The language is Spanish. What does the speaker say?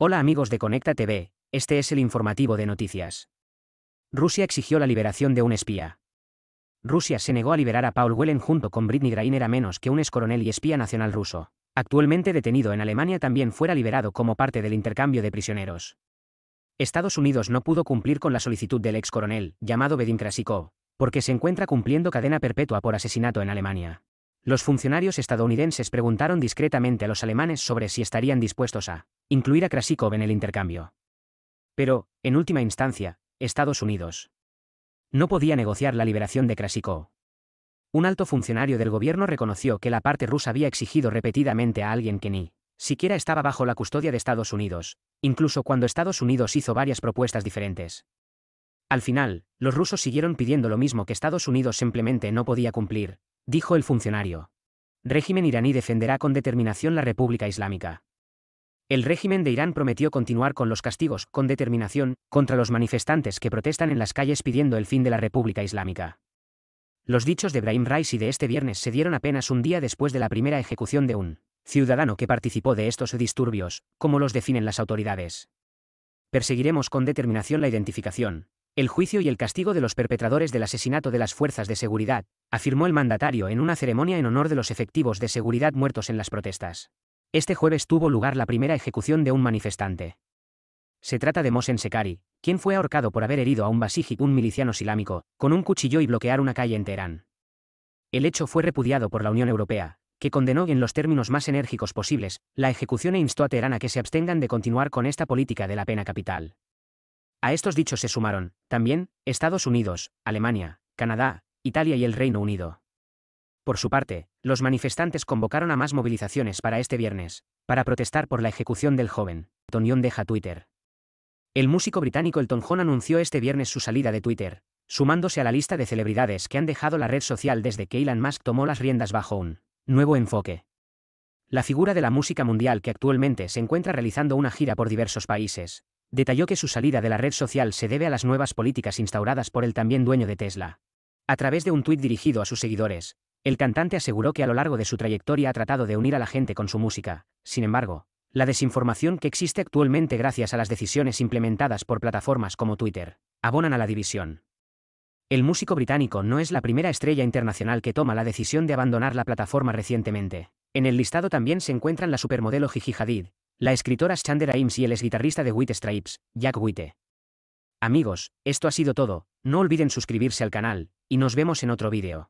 Hola amigos de Conecta TV, este es el informativo de noticias. Rusia exigió la liberación de un espía. Rusia se negó a liberar a Paul Wellen junto con Britney Grainer a menos que un ex coronel y espía nacional ruso, actualmente detenido en Alemania, también fuera liberado como parte del intercambio de prisioneros. Estados Unidos no pudo cumplir con la solicitud del ex coronel, llamado Bedin Krasikov, porque se encuentra cumpliendo cadena perpetua por asesinato en Alemania. Los funcionarios estadounidenses preguntaron discretamente a los alemanes sobre si estarían dispuestos a incluir a Krasikov en el intercambio. Pero, en última instancia, Estados Unidos no podía negociar la liberación de Krasikov. Un alto funcionario del gobierno reconoció que la parte rusa había exigido repetidamente a alguien que ni siquiera estaba bajo la custodia de Estados Unidos, incluso cuando Estados Unidos hizo varias propuestas diferentes. Al final, los rusos siguieron pidiendo lo mismo que Estados Unidos simplemente no podía cumplir, dijo el funcionario. Régimen iraní defenderá con determinación la República Islámica. El régimen de Irán prometió continuar con los castigos, con determinación, contra los manifestantes que protestan en las calles pidiendo el fin de la República Islámica. Los dichos de Brahim Raisi de este viernes se dieron apenas un día después de la primera ejecución de un ciudadano que participó de estos disturbios, como los definen las autoridades. Perseguiremos con determinación la identificación, el juicio y el castigo de los perpetradores del asesinato de las fuerzas de seguridad, afirmó el mandatario en una ceremonia en honor de los efectivos de seguridad muertos en las protestas. Este jueves tuvo lugar la primera ejecución de un manifestante. Se trata de Mosen Sekari, quien fue ahorcado por haber herido a un basiji, un miliciano islámico, con un cuchillo y bloquear una calle en Teherán. El hecho fue repudiado por la Unión Europea, que condenó en los términos más enérgicos posibles la ejecución e instó a Teherán a que se abstengan de continuar con esta política de la pena capital. A estos dichos se sumaron, también, Estados Unidos, Alemania, Canadá, Italia y el Reino Unido. Por su parte, los manifestantes convocaron a más movilizaciones para este viernes, para protestar por la ejecución del joven. Tonyón deja Twitter. El músico británico Elton John anunció este viernes su salida de Twitter, sumándose a la lista de celebridades que han dejado la red social desde que Elon Musk tomó las riendas bajo un nuevo enfoque. La figura de la música mundial que actualmente se encuentra realizando una gira por diversos países, detalló que su salida de la red social se debe a las nuevas políticas instauradas por el también dueño de Tesla. A través de un tuit dirigido a sus seguidores, el cantante aseguró que a lo largo de su trayectoria ha tratado de unir a la gente con su música. Sin embargo, la desinformación que existe actualmente gracias a las decisiones implementadas por plataformas como Twitter, abonan a la división. El músico británico no es la primera estrella internacional que toma la decisión de abandonar la plataforma recientemente. En el listado también se encuentran la supermodelo Gigi Hadid, la escritora Chandra Ames y el guitarrista de White Stripes, Jack White. Amigos, esto ha sido todo, no olviden suscribirse al canal, y nos vemos en otro vídeo.